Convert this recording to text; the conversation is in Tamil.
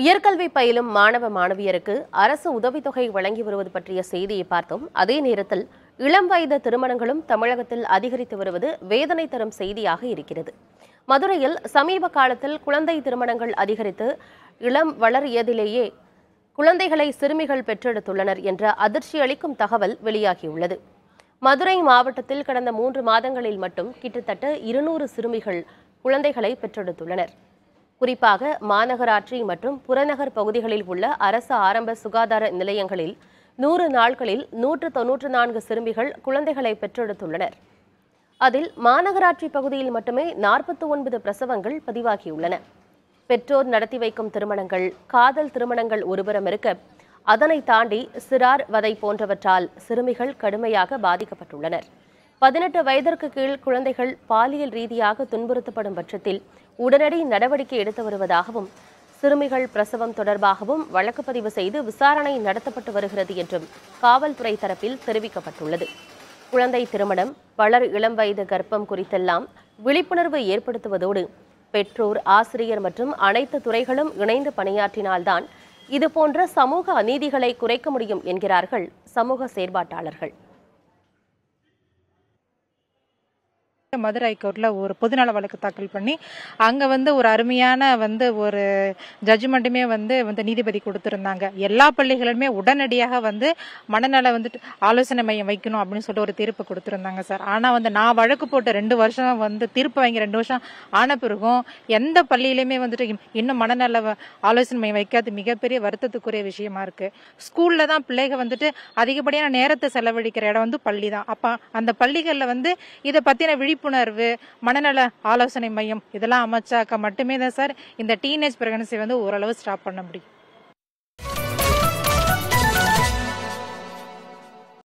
உயர்கல்வி பயிலும் மாணவ மாணவியருக்கு அரசு உதவித்தொகை வழங்கி வருவது பற்றிய செய்தியை பார்த்தோம் அதே நேரத்தில் இளம் வயது திருமணங்களும் தமிழகத்தில் அதிகரித்து வருவது வேதனை தரும் செய்தியாக இருக்கிறது மதுரையில் சமீப காலத்தில் குழந்தை திருமணங்கள் அதிகரித்து இளம் வளரியதிலேயே குழந்தைகளை சிறுமிகள் பெற்றெடுத்துள்ளனர் என்ற அதிர்ச்சி அளிக்கும் தகவல் வெளியாகியுள்ளது மதுரை மாவட்டத்தில் கடந்த மூன்று மாதங்களில் மட்டும் கிட்டத்தட்ட இருநூறு சிறுமிகள் குழந்தைகளை பெற்றெடுத்துள்ளனர் குறிப்பாக மாநகராட்சி மற்றும் புறநகர் பகுதிகளில் உள்ள அரசு ஆரம்ப சுகாதார நிலையங்களில் நூறு நாட்களில் நூற்று தொன்னூற்று நான்கு சிறுமிகள் குழந்தைகளை பெற்றெடுத்துள்ளனர் அதில் மாநகராட்சி பகுதியில் மட்டுமே நாற்பத்தி ஒன்பது பிரசவங்கள் பதிவாகியுள்ளன பெற்றோர் நடத்தி வைக்கும் திருமணங்கள் காதல் திருமணங்கள் ஒருபுறம் இருக்க அதனை தாண்டி சிறார் வதை போன்றவற்றால் சிறுமிகள் கடுமையாக பாதிக்கப்பட்டுள்ளனர் பதினெட்டு வயதிற்கு கீழ் குழந்தைகள் பாலியல் ரீதியாக துன்புறுத்தப்படும் பட்சத்தில் உடனடி நடவடிக்கை எடுத்து வருவதாகவும் சிறுமிகள் பிரசவம் தொடர்பாகவும் வழக்கு பதிவு செய்து விசாரணை நடத்தப்பட்டு வருகிறது என்றும் காவல்துறை தரப்பில் தெரிவிக்கப்பட்டுள்ளது குழந்தை திருமணம் வளர் இளம் வயது கர்ப்பம் குறித்தெல்லாம் விழிப்புணர்வு ஏற்படுத்துவதோடு பெற்றோர் ஆசிரியர் மற்றும் அனைத்து துறைகளும் இணைந்து பணியாற்றினால்தான் இதுபோன்ற சமூக அநீதிகளை குறைக்க முடியும் என்கிறார்கள் சமூக செயற்பாட்டாளர்கள் மாவட்டம் மதுரை ஹைகோர்ட்டில் ஒரு பொதுநல வழக்கு தாக்கல் பண்ணி அங்க வந்து ஒரு அருமையான வந்து ஒரு ஜட்ஜ்மெண்ட்டுமே வந்து வந்து நீதிபதி கொடுத்துருந்தாங்க எல்லா பள்ளிகளுமே உடனடியாக வந்து மனநல வந்துட்டு ஆலோசனை மையம் வைக்கணும் அப்படின்னு சொல்லிட்டு ஒரு தீர்ப்பு கொடுத்துருந்தாங்க சார் ஆனா வந்து நான் வழக்கு போட்டு ரெண்டு வருஷம் வந்து தீர்ப்பு வாங்கி ரெண்டு வருஷம் ஆன பிறகும் எந்த பள்ளியிலுமே வந்துட்டு இன்னும் மனநல ஆலோசனை மையம் வைக்காது மிகப்பெரிய வருத்தத்துக்குரிய விஷயமா இருக்கு ஸ்கூல்ல தான் பிள்ளைகள் வந்துட்டு அதிகப்படியான நேரத்தை செலவழிக்கிற இடம் வந்து பள்ளி தான் அப்ப அந்த பள்ளிகள்ல வந்து இதை பத்தின விழிப்புணர்வு விழிப்புணர்வு மனநல ஆலோசனை மையம் இதெல்லாம் அமைச்சாக்க மட்டுமே தான் சார் இந்த டீனேஜ் பிரெக்னன்சி வந்து ஓரளவு ஸ்டாப் பண்ண முடியும்